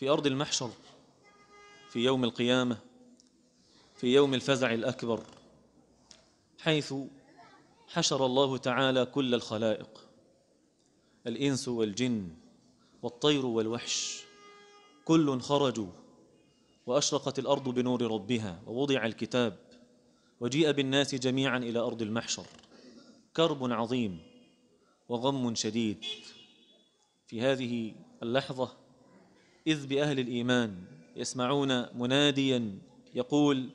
في أرض المحشر في يوم القيامة في يوم الفزع الأكبر حيث حشر الله تعالى كل الخلائق الإنس والجن والطير والوحش كل خرجوا وأشرقت الأرض بنور ربها ووضع الكتاب وجيء بالناس جميعا إلى أرض المحشر كرب عظيم وغم شديد في هذه اللحظة إذ بأهل الإيمان يسمعون مناديا يقول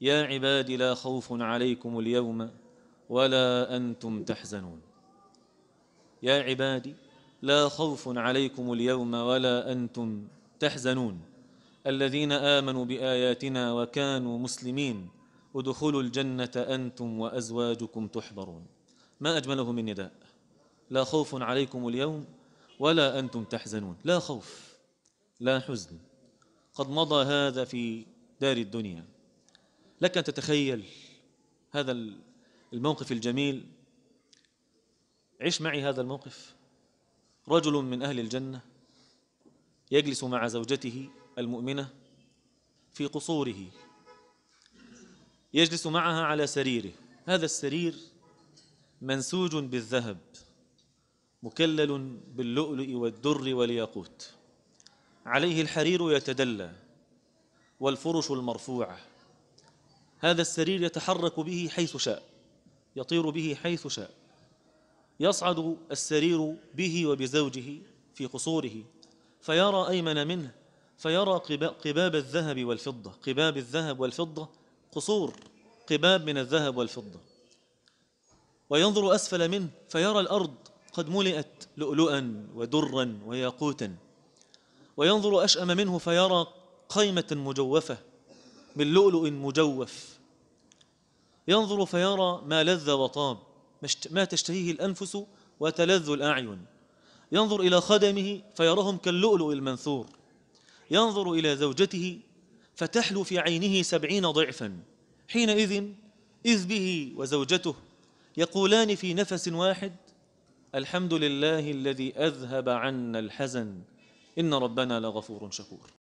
يا عبادي لا خوف عليكم اليوم ولا أنتم تحزنون يا عبادي لا خوف عليكم اليوم ولا أنتم تحزنون الذين آمنوا بآياتنا وكانوا مسلمين ادخلوا الجنة أنتم وأزواجكم تحبرون ما أجمله من نداء لا خوف عليكم اليوم ولا أنتم تحزنون لا خوف لا حزن قد مضى هذا في دار الدنيا لك أن تتخيل هذا الموقف الجميل عش معي هذا الموقف رجل من أهل الجنة يجلس مع زوجته المؤمنة في قصوره يجلس معها على سريره هذا السرير منسوج بالذهب مكلل باللؤلؤ والدر والياقوت عليه الحرير يتدلى والفرش المرفوعة هذا السرير يتحرك به حيث شاء يطير به حيث شاء يصعد السرير به وبزوجه في قصوره فيرى أيمن منه فيرى قباب الذهب والفضة قباب الذهب والفضة قصور قباب من الذهب والفضة وينظر أسفل منه فيرى الأرض قد ملئت لؤلؤا ودرا وياقوتا وينظر أشأم منه فيرى قيمة مجوفة من لؤلؤ مجوف ينظر فيرى ما لذ وطاب ما تشتهيه الأنفس وتلذ الأعين ينظر إلى خدمه فيراهم كاللؤلؤ المنثور ينظر إلى زوجته فتحلو في عينه سبعين ضعفا حينئذ إذ به وزوجته يقولان في نفس واحد الحمد لله الذي أذهب عنا الحزن إن ربنا لغفور شكور